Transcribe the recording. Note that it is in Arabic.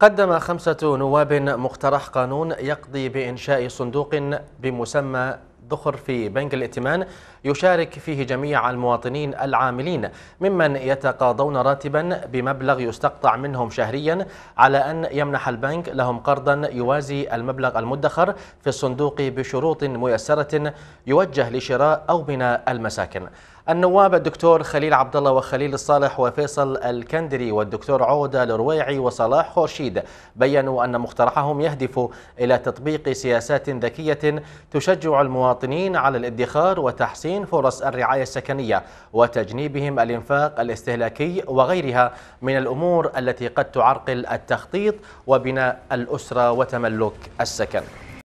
قدم خمسة نواب مقترح قانون يقضي بإنشاء صندوق بمسمى الذخر في بنك الائتمان يشارك فيه جميع المواطنين العاملين ممن يتقاضون راتبا بمبلغ يستقطع منهم شهريا على أن يمنح البنك لهم قرضا يوازي المبلغ المدخر في الصندوق بشروط ميسرة يوجه لشراء أو بناء المساكن النواب الدكتور خليل عبد الله وخليل الصالح وفيصل الكندري والدكتور عودة الرويعي وصلاح خورشيد بينوا أن مقترحهم يهدف إلى تطبيق سياسات ذكية تشجع المواطنين المواطنين على الادخار وتحسين فرص الرعاية السكنية وتجنيبهم الإنفاق الاستهلاكي وغيرها من الأمور التي قد تعرقل التخطيط وبناء الأسرة وتملك السكن